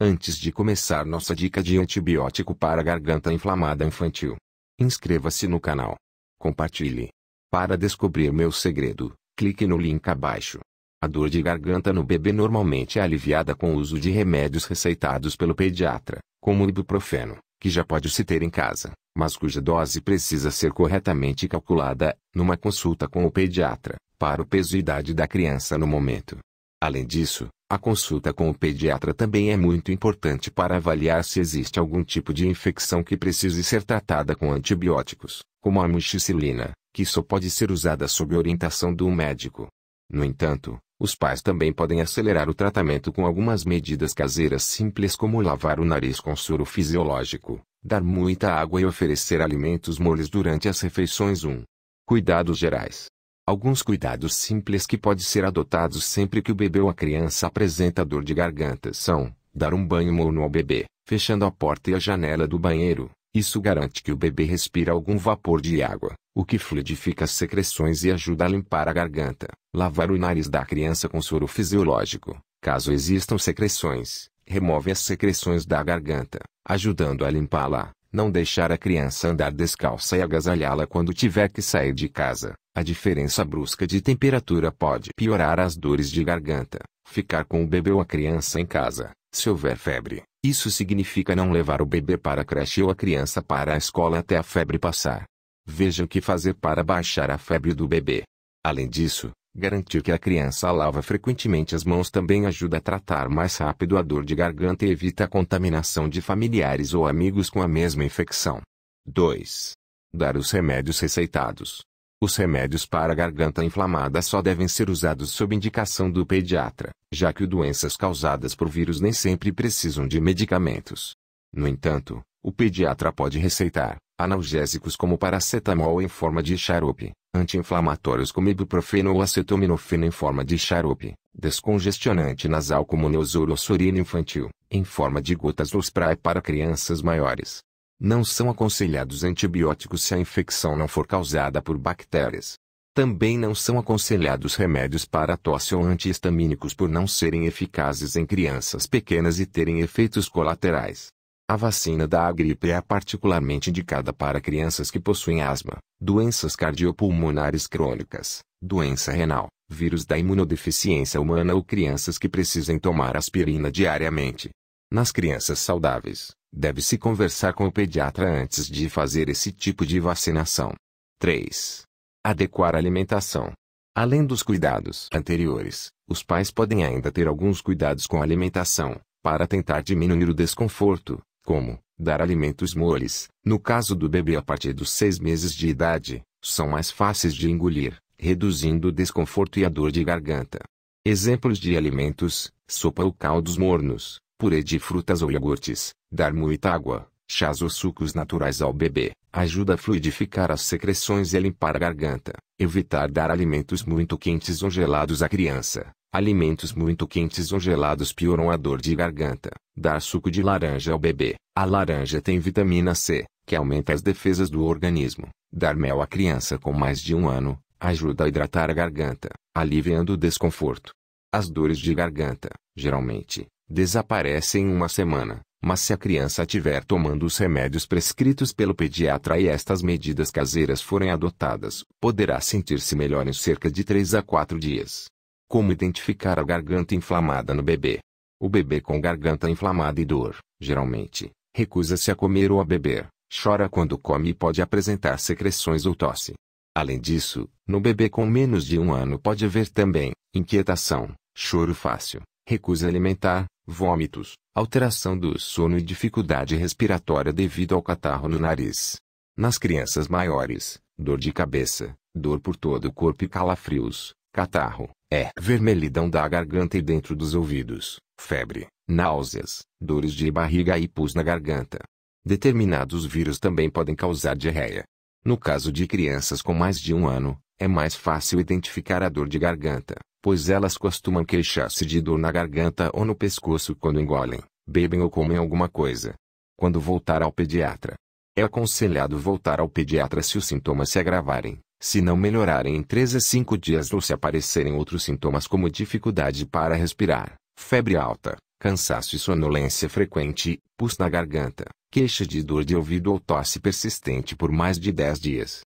Antes de começar nossa dica de antibiótico para garganta inflamada infantil, inscreva-se no canal. Compartilhe. Para descobrir meu segredo, clique no link abaixo. A dor de garganta no bebê normalmente é aliviada com o uso de remédios receitados pelo pediatra, como o ibuprofeno, que já pode se ter em casa, mas cuja dose precisa ser corretamente calculada, numa consulta com o pediatra, para o peso e idade da criança no momento. Além disso, a consulta com o pediatra também é muito importante para avaliar se existe algum tipo de infecção que precise ser tratada com antibióticos, como a amoxicilina, que só pode ser usada sob orientação do médico. No entanto, os pais também podem acelerar o tratamento com algumas medidas caseiras simples como lavar o nariz com soro fisiológico, dar muita água e oferecer alimentos moles durante as refeições. 1. Cuidados gerais. Alguns cuidados simples que podem ser adotados sempre que o bebê ou a criança apresenta dor de garganta são: dar um banho morno ao bebê, fechando a porta e a janela do banheiro. Isso garante que o bebê respira algum vapor de água, o que fluidifica as secreções e ajuda a limpar a garganta. Lavar o nariz da criança com soro fisiológico, caso existam secreções, remove as secreções da garganta, ajudando a limpá-la. Não deixar a criança andar descalça e agasalhá-la quando tiver que sair de casa. A diferença brusca de temperatura pode piorar as dores de garganta. Ficar com o bebê ou a criança em casa, se houver febre, isso significa não levar o bebê para a creche ou a criança para a escola até a febre passar. Veja o que fazer para baixar a febre do bebê. Além disso, garantir que a criança lava frequentemente as mãos também ajuda a tratar mais rápido a dor de garganta e evita a contaminação de familiares ou amigos com a mesma infecção. 2. Dar os remédios receitados. Os remédios para garganta inflamada só devem ser usados sob indicação do pediatra, já que doenças causadas por vírus nem sempre precisam de medicamentos. No entanto, o pediatra pode receitar analgésicos como paracetamol em forma de xarope, anti-inflamatórios como ibuprofeno ou acetaminofeno em forma de xarope, descongestionante nasal como neosorossorina infantil, em forma de gotas ou spray para crianças maiores, não são aconselhados antibióticos se a infecção não for causada por bactérias. Também não são aconselhados remédios para tosse ou antihistamínicos por não serem eficazes em crianças pequenas e terem efeitos colaterais. A vacina da gripe é particularmente indicada para crianças que possuem asma, doenças cardiopulmonares crônicas, doença renal, vírus da imunodeficiência humana ou crianças que precisem tomar aspirina diariamente. Nas crianças saudáveis, Deve-se conversar com o pediatra antes de fazer esse tipo de vacinação. 3. Adequar a alimentação. Além dos cuidados anteriores, os pais podem ainda ter alguns cuidados com a alimentação, para tentar diminuir o desconforto, como dar alimentos moles, no caso do bebê a partir dos seis meses de idade, são mais fáceis de engolir, reduzindo o desconforto e a dor de garganta. Exemplos de alimentos: sopa ou caldos mornos, purê de frutas ou iogurtes, dar muita água, chás ou sucos naturais ao bebê, ajuda a fluidificar as secreções e a limpar a garganta, evitar dar alimentos muito quentes ou gelados à criança. Alimentos muito quentes ou gelados pioram a dor de garganta. Dar suco de laranja ao bebê. A laranja tem vitamina C, que aumenta as defesas do organismo. Dar mel à criança com mais de um ano ajuda a hidratar a garganta, aliviando o desconforto. As dores de garganta, geralmente, desaparece em uma semana. Mas se a criança estiver tomando os remédios prescritos pelo pediatra e estas medidas caseiras forem adotadas, poderá sentir-se melhor em cerca de 3 a 4 dias. Como identificar a garganta inflamada no bebê? O bebê com garganta inflamada e dor, geralmente, recusa-se a comer ou a beber, chora quando come e pode apresentar secreções ou tosse. Além disso, no bebê com menos de um ano pode haver também inquietação, choro fácil, recusa alimentar, vômitos, alteração do sono e dificuldade respiratória devido ao catarro no nariz. Nas crianças maiores, dor de cabeça, dor por todo o corpo e calafrios, catarro, é vermelhidão da garganta e dentro dos ouvidos, febre, náuseas, dores de barriga e pus na garganta. Determinados vírus também podem causar diarreia. No caso de crianças com mais de um ano, é mais fácil identificar a dor de garganta, pois elas costumam queixar-se de dor na garganta ou no pescoço quando engolem, bebem ou comem alguma coisa. Quando voltar ao pediatra. É aconselhado voltar ao pediatra se os sintomas se agravarem, se não melhorarem em 3 a 5 dias ou se aparecerem outros sintomas como dificuldade para respirar, febre alta, cansaço e sonolência frequente, pus na garganta, queixa de dor de ouvido ou tosse persistente por mais de 10 dias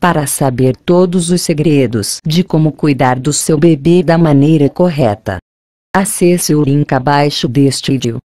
para saber todos os segredos de como cuidar do seu bebê da maneira correta. Acesse o link abaixo deste vídeo.